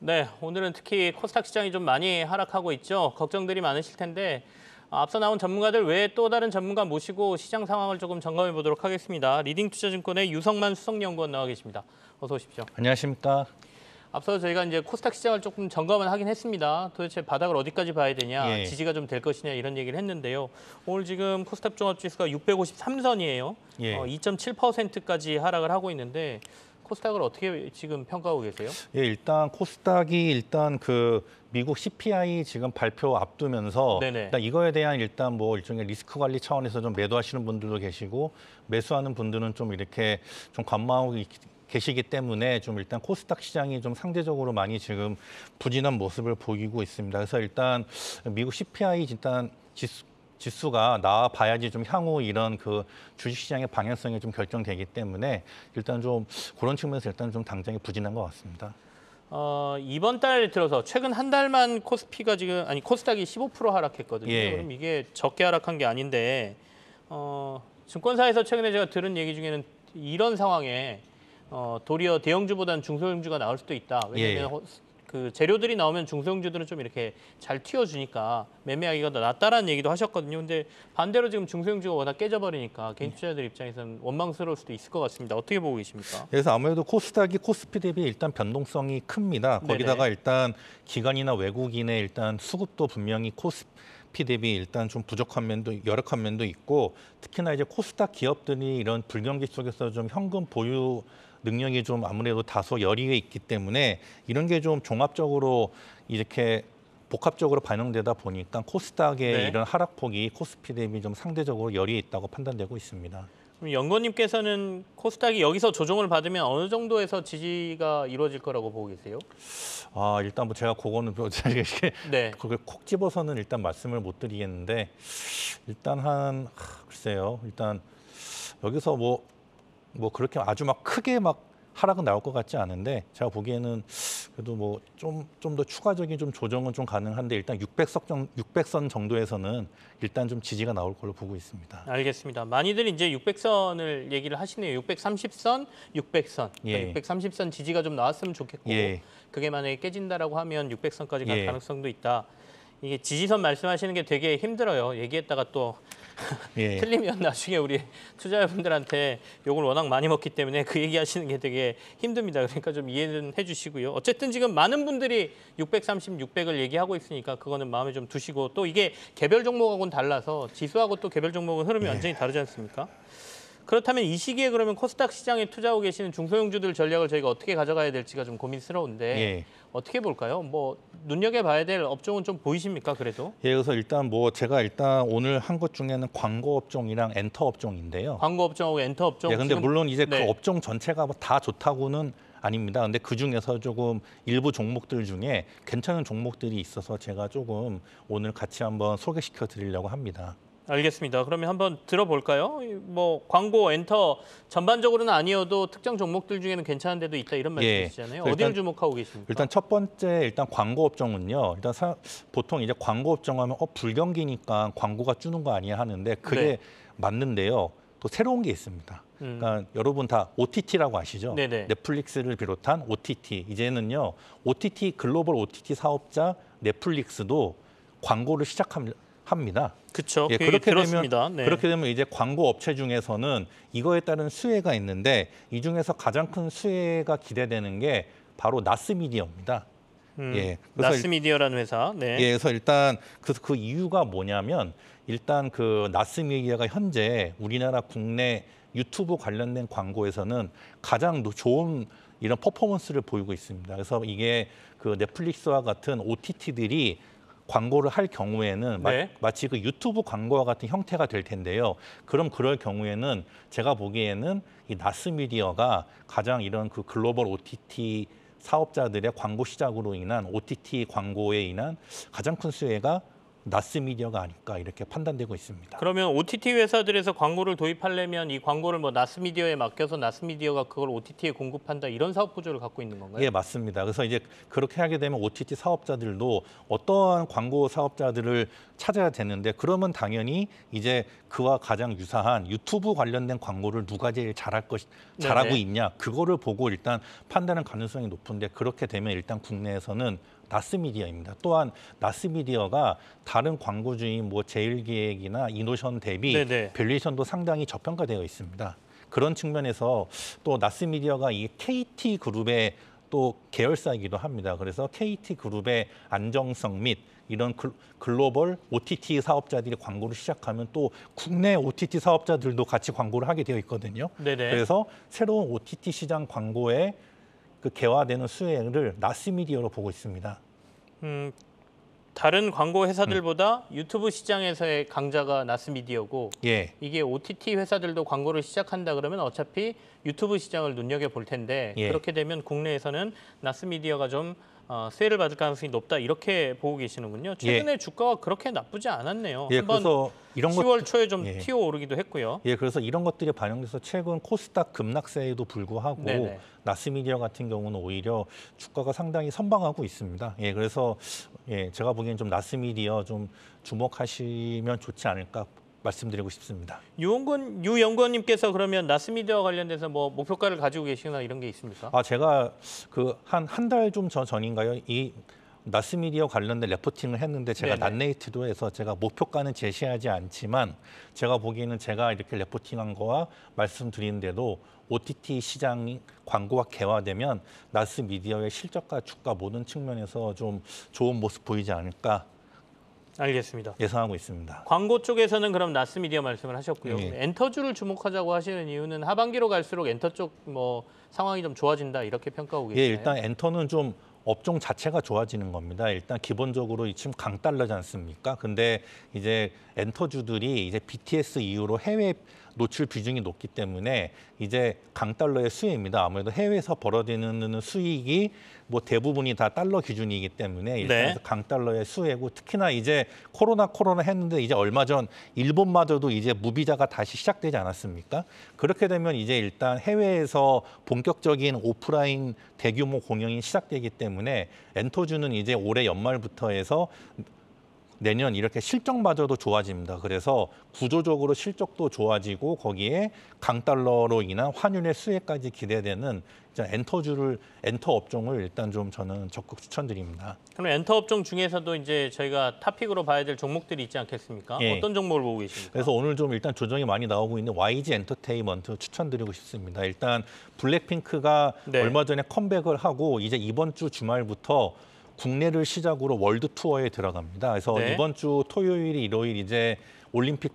네, 오늘은 특히 코스닥 시장이 좀 많이 하락하고 있죠. 걱정들이 많으실 텐데 앞서 나온 전문가들 외에 또 다른 전문가 모시고 시장 상황을 조금 점검해 보도록 하겠습니다. 리딩투자증권의 유성만 수석연구원 나와 계십니다. 어서 오십시오. 안녕하십니까. 앞서 저희가 이제 코스닥 시장을 조금 점검을 하긴 했습니다. 도대체 바닥을 어디까지 봐야 되냐, 예. 지지가 좀 될 것이냐 이런 얘기를 했는데요. 오늘 지금 코스닥 종합지수가 653선이에요. 예. 어, 2.7%까지 하락을 하고 있는데 코스닥을 어떻게 지금 평가하고 계세요? 예, 일단 코스닥이 일단 그 미국 CPI 지금 발표 앞두면서 네네. 일단 이거에 대한 일단 뭐 일종의 리스크 관리 차원에서 좀 매도하시는 분들도 계시고 매수하는 분들은 좀 이렇게 좀 관망하고 계시기 때문에 좀 일단 코스닥 시장이 좀 상대적으로 많이 지금 부진한 모습을 보이고 있습니다. 그래서 일단 미국 CPI 일단 지수 지수가 나와봐야지 좀 향후 이런 그 주식시장의 방향성이 좀 결정되기 때문에 일단 좀 그런 측면에서 일단 좀 당장에 부진한 것 같습니다. 어, 이번 달 들어서 최근 한 달만 코스피가 지금 아니 코스닥이 15% 하락했거든요. 예. 그럼 이게 적게 하락한 게 아닌데 어, 증권사에서 최근에 제가 들은 얘기 중에는 이런 상황에 어, 도리어 대형주보다는 중소형주가 나올 수도 있다. 왜냐하면 예. 그 재료들이 나오면 중소형주들은 좀 이렇게 잘 튀어주니까 매매하기가 더 낫다라는 얘기도 하셨거든요. 근데 반대로 지금 중소형주가 워낙 깨져버리니까 개인 네. 투자자들 입장에서는 원망스러울 수도 있을 것 같습니다. 어떻게 보고 계십니까? 그래서 아무래도 코스닥이 코스피 대비 일단 변동성이 큽니다. 거기다가 네네. 일단 기관이나 외국인의 일단 수급도 분명히 코스피 대비 일단 좀 부족한 면도 열악한 면도 있고 특히나 이제 코스닥 기업들이 이런 불경기 속에서 좀 현금 보유 능력이 좀 아무래도 다소 열의에 있기 때문에 이런 게 좀 종합적으로 이렇게 복합적으로 반영되다 보니까 코스닥의 네. 이런 하락폭이 코스피 대비 좀 상대적으로 열이 있다고 판단되고 있습니다. 그럼 연구원님께서는 코스닥이 여기서 조정을 받으면 어느 정도에서 지지가 이루어질 거라고 보고 계세요? 아 일단 뭐 제가 그거는 뭐 이렇게 네. 그걸 콕 집어서는 일단 말씀을 못 드리겠는데 일단 한 글쎄요 일단 여기서 뭐뭐 그렇게 아주 막 크게 막 하락은 나올 것 같지 않은데 제가 보기에는 그래도 뭐 좀 좀 더 추가적인 좀 조정은 좀 가능한데 일단 600석 정 600선 정도에서는 일단 좀 지지가 나올 걸로 보고 있습니다. 알겠습니다. 많이들 이제 600선을 얘기를 하시네요. 630선, 600선, 예. 630선 그러니까 지지가 좀 나왔으면 좋겠고 예. 그게 만약에 깨진다라고 하면 600선까지 갈 예. 가능성도 있다. 이게 지지선 말씀하시는 게 되게 힘들어요. 얘기했다가 또 예. 틀리면 나중에 우리 투자자분들한테 욕을 워낙 많이 먹기 때문에 그 얘기하시는 게 되게 힘듭니다. 그러니까 좀 이해는 해주시고요. 어쨌든 지금 많은 분들이 630, 600을 얘기하고 있으니까 그거는 마음에 좀 두시고 또 이게 개별 종목하고는 달라서 지수하고 또 개별 종목은 흐름이 예. 완전히 다르지 않습니까? 그렇다면 이 시기에 그러면 코스닥 시장에 투자하고 계시는 중소형주들 전략을 저희가 어떻게 가져가야 될지가 좀 고민스러운데 예. 어떻게 볼까요? 뭐 눈여겨봐야 될 업종은 좀 보이십니까 그래도? 예, 그래서 일단 뭐 제가 일단 오늘 한 것 중에는 광고 업종이랑 엔터 업종인데요. 광고 업종하고 엔터 업종. 예, 근데 지금... 물론 이제 그 네. 그 업종 전체가 뭐 다 좋다고는 아닙니다. 근데 그 중에서 조금 일부 종목들 중에 괜찮은 종목들이 있어서 제가 조금 오늘 같이 한번 소개시켜 드리려고 합니다. 알겠습니다. 그러면 한번 들어볼까요? 뭐 광고, 엔터 전반적으로는 아니어도 특정 종목들 중에는 괜찮은 데도 있다 이런 말씀이시잖아요. 예. 어디를 주목하고 계십니까? 일단 첫 번째 일단 광고 업종은요. 일단 사, 보통 이제 광고 업종 하면 어 불경기니까 광고가 주는 거 아니야 하는데 그게 네. 맞는데요. 또 새로운 게 있습니다. 음. 그러니까 여러분 다 OTT라고 아시죠? 네네. 네. 넷플릭스를 비롯한 OTT 이제는요 OTT 글로벌 OTT 사업자 넷플릭스도 광고를 시작합니다. 합니다. 그렇죠. 예, 그 그렇게 되면 네. 그렇게 되면 이제 광고 업체 중에서는 이거에 따른 수혜가 있는데 이 중에서 가장 큰 수혜가 기대되는 게 바로 나스미디어입니다. 음, 예, 나스미디어라는 회사. 네. 예, 그래서 일단 그, 그 이유가 뭐냐면 일단 그 나스미디어가 현재 우리나라 국내 유튜브 관련된 광고에서는 가장 좋은 이런 퍼포먼스를 보이고 있습니다. 그래서 이게 그 넷플릭스와 같은 OTT들이 광고를 할 경우에는 네. 마, 치그 유튜브 광고와 같은 형태가 될 텐데요. 그럼 그럴 경우에는 제가 보기에는 이 나스 미디어가 가장 이런 그 글로벌 OTT 사업자들의 광고 시작으로 인한 OTT 광고에 인한 가장 큰 수혜가 나스 미디어가 아닐까 이렇게 판단되고 있습니다. 그러면 OTT 회사들에서 광고를 도입하려면 이 광고를 뭐 나스 미디어에 맡겨서 나스 미디어가 그걸 OTT에 공급한다 이런 사업 구조를 갖고 있는 건가요? 예, 맞습니다. 그래서 이제 그렇게 하게 되면 OTT 사업자들도 어떠한 광고 사업자들을 찾아야 되는데 그러면 당연히 이제 그와 가장 유사한 유튜브 관련된 광고를 누가 제일 잘할 것 잘하고 있냐 그거를 보고 일단 판단할 가능성이 높은데 그렇게 되면 일단 국내에서는 나스미디어입니다. 또한 나스미디어가 다른 광고주인 뭐 제일기획이나 이노션 대비 네네. 밸리션도 상당히 저평가되어 있습니다. 그런 측면에서 또 나스미디어가 이 KT 그룹의 또 계열사이기도 합니다. 그래서 KT 그룹의 안정성 및 이런 글로벌 OTT 사업자들이 광고를 시작하면 또 국내 OTT 사업자들도 같이 광고를 하게 되어 있거든요. 네네. 그래서 새로운 OTT 시장 광고에 그 개화되는 수행을 나스미디어로 보고 있습니다. 음, 다른 광고 회사들보다 음. 유튜브 시장에서의 강자가 나스미디어고 예. 이게 OTT 회사들도 광고를 시작한다 그러면 어차피 유튜브 시장을 눈여겨볼 텐데 예. 그렇게 되면 국내에서는 나스미디어가 좀 어, 수혜를 받을 가능성이 높다 이렇게 보고 계시는군요. 예. 최근에 예. 주가가 그렇게 나쁘지 않았네요. 예, 그래서 이런 10월 것, 초에 좀 예. 튀어 오르기도 했고요. 예, 그래서 이런 것들이 반영돼서 최근 코스닥 급락세에도 불구하고 네네. 네. 나스미디어 같은 경우는 오히려 주가가 상당히 선방하고 있습니다. 예, 그래서 예, 제가 보기엔 좀 나스미디어 좀 주목하시면 좋지 않을까 말씀드리고 싶습니다. 유영권 유영권님께서 그러면 나스미디어 관련돼서 뭐 목표가를 가지고 계시거나 이런 게 있습니까? 아 제가 그 한 한 달 좀 전인가요? 이 나스미디어 관련된 레포팅을 했는데 제가 난네이트도에서 제가 목표가는 제시하지 않지만 제가 보기에는 제가 이렇게 레포팅한 거와 말씀드린 대로 OTT 시장 광고와 개화되면 나스미디어의 실적과 주가 모든 측면에서 좀 좋은 모습 보이지 않을까 알겠습니다. 예상하고 있습니다. 광고 쪽에서는 그럼 나스미디어 말씀을 하셨고요. 네. 엔터주를 주목하자고 하시는 이유는 하반기로 갈수록 엔터 쪽 뭐 상황이 좀 좋아진다 이렇게 평가하고 예, 계시나요? 예, 일단 엔터는 좀 업종 자체가 좋아지는 겁니다. 일단 기본적으로 지금 강달러지 않습니까? 근데 이제 엔터주들이 이제 BTS 이후로 해외 노출 비중이 높기 때문에 이제 강달러의 수혜입니다. 아무래도 해외에서 벌어지는 수익이 뭐 대부분이 다 달러 기준이기 때문에 네. 일단 네. 강달러의 수혜고 특히나 이제 코로나 코로나 했는데 이제 얼마 전 일본마저도 이제 무비자가 다시 시작되지 않았습니까? 그렇게 되면 이제 일단 해외에서 본격적인 오프라인 대규모 공연이 시작되기 때문에 엔터주는 이제 올해 연말부터 해서 내년 이렇게 실적마저도 좋아집니다. 그래서 구조적으로 실적도 좋아지고 거기에 강달러로 인한 환율의 수혜까지 기대되는 엔터주를 엔터 업종을 일단 좀 저는 적극 추천드립니다. 그럼 엔터 업종 중에서도 이제 저희가 탑픽으로 봐야 될 종목들이 있지 않겠습니까? 예. 어떤 종목을 보고 계십니까? 그래서 오늘 좀 일단 조정이 많이 나오고 있는 YG 엔터테인먼트 추천드리고 싶습니다. 일단 블랙핑크가 네. 얼마 전에 컴백을 하고 이제 이번 주 주말부터 국내를 시작으로 월드 투어에 들어갑니다. 그래서 네. 이번 주토요일 일요일 이제 올림픽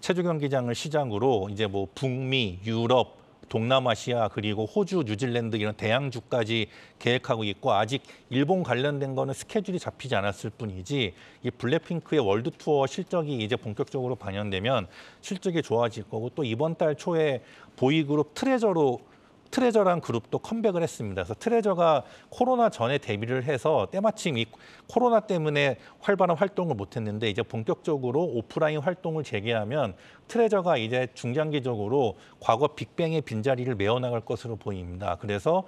체조 경기장을 시작으로 이제 뭐 북미, 유럽, 동남아시아 그리고 호주, 뉴질랜드 이런 대양주까지 계획하고 있고 아직 일본 관련된 거는 스케줄이 잡히지 않았을 뿐이지 이 블랙핑크의 월드 투어 실적이 이제 본격적으로 반영되면 실적이 좋아질 거고 또 이번 달 초에 보이그룹 트레저로 트레저란 그룹도 컴백을 했습니다. 그래서 트레저가 코로나 전에 데뷔를 해서 때마침 이 코로나 때문에 활발한 활동을 못했는데 이제 본격적으로 오프라인 활동을 재개하면 트레저가 이제 중장기적으로 과거 빅뱅의 빈자리를 메워나갈 것으로 보입니다. 그래서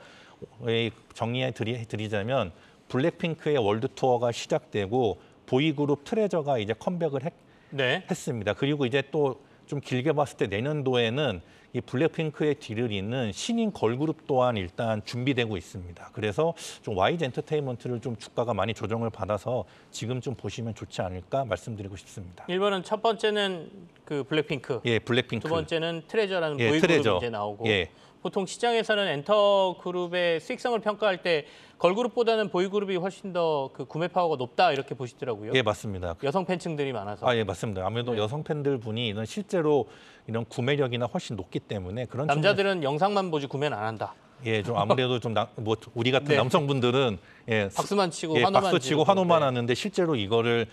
어, 정리해 드리자면 블랙핑크의 월드 투어가 시작되고 보이그룹 트레저가 이제 컴백을 했, 네. 했습니다. 그리고 이제 또좀 길게 봤을 때 내년도에는 이 블랙핑크의 뒤를 잇는 신인 걸그룹 또한 일단 준비되고 있습니다. 그래서 좀와이 g 엔터테인먼트를 좀 주가가 많이 조정을 받아서 지금 좀 보시면 좋지 않을까 말씀드리고 싶습니다. 1번은 첫 번째는 그 블랙핑크. 예, 블랙핑크. 두 번째는 트레저라는 예, 보이그룹 트레저. 이제 나오고. 예. 보통 시장에서는 엔터 그룹의 수익성을 평가할 때 걸그룹보다는 보이그룹이 훨씬 더 그 구매 파워가 높다 이렇게 보시더라고요. 예, 맞습니다. 그 여성 팬층들이 많아서. 아, 예, 맞습니다. 아무래도 네. 여성 팬들 분이 이런 실제로 이런 구매력이나 훨씬 높기 때문에 그런 남자들은 영상만 보지 구매는 안 한다. 예, 좀 아무래도 좀뭐 우리 같은 네. 남성분들은 예, 박수만 치고 예, 환호만 박수 치고 환호만 네. 하는데 실제로 이거를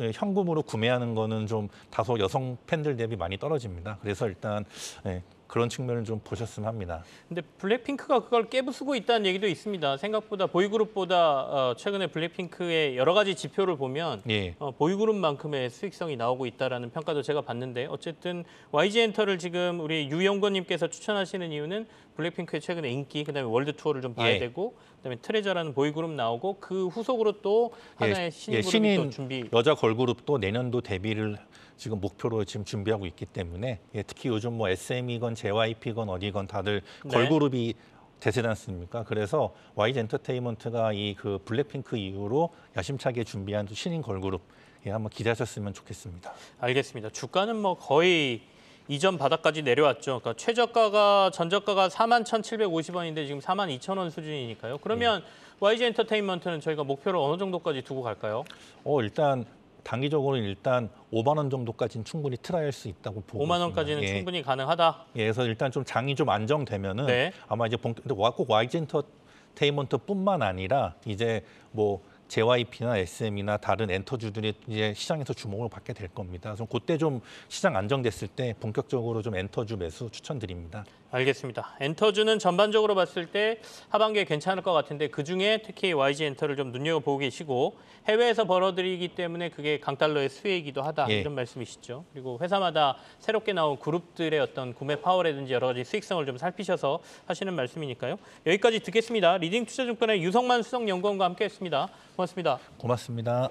예, 현금으로 구매하는 거는 좀 다소 여성 팬들 대비 많이 떨어집니다. 그래서 일단 예, 그런 측면을 좀 보셨으면 합니다. 근데 블랙핑크가 그걸 깨부수고 있다는 얘기도 있습니다. 생각보다 보이그룹보다 어, 최근에 블랙핑크의 여러 가지 지표를 보면 예. 어, 보이그룹만큼의 수익성이 나오고 있다라 평가도 제가 봤는데 어쨌든 YG 엔터를 지금 우리 유영권님께서 추천하시는 이유는 블랙핑크의 최근의 인기, 그다음에 월드 투어를 좀 봐야 예. 되고, 그다음에 트레저라는 보이그룹 나오고 그 후속으로 또 예, 하나의 예. 신인, 예. 신인 준비 여자 걸그룹도 내년도 데뷔를 지금 목표로 지금 준비하고 있기 때문에 예, 특히 요즘 뭐 SM이건 JYP건 어디건 다들 네. 걸그룹이 대세지 않습니까? 그래서 YG 엔터테인먼트가 이 그 블랙핑크 이후로 야심차게 준비한 신인 걸그룹 예, 한번 기대하셨으면 좋겠습니다. 알겠습니다. 주가는 뭐 거의 이전 바닥까지 내려왔죠. 그러니까 최저가가 전저가가 4만 1,750원인데 지금 4만 2,000원 수준이니까요. 그러면 네. YG 엔터테인먼트는 저희가 목표를 어느 정도까지 두고 갈까요? 어, 일단 단기적으로는 일단 5만 원 정도까지는 충분히 트라이할 수 있다고 보고 5만 원까지는 예. 충분히 가능하다. 예, 그래서 일단 좀 장이 좀 안정되면은 네. 아마 이제 본 근데 꼭와이엔터 테이먼트뿐만 아니라 이제 뭐 JYP나 SM이나 다른 엔터주들이 이제 시장에서 주목을 받게 될 겁니다. 그래서 그때 좀 시장 안정됐을 때 본격적으로 좀 엔터주 매수 추천드립니다. 알겠습니다. 엔터주는 전반적으로 봤을 때 하반기에 괜찮을 것 같은데 그중에 특히 YG 엔터를 좀 눈여겨보고 계시고 해외에서 벌어들이기 때문에 그게 강달러의 수혜이기도 하다 예. 이런 말씀이시죠. 그리고 회사마다 새롭게 나온 그룹들의 어떤 구매 파워라든지 여러 가지 수익성을 좀 살피셔서 하시는 말씀이니까요. 여기까지 듣겠습니다. 리딩 투자증권의 유성만 수석연구원과 함께했습니다. 고맙습니다. 고맙습니다.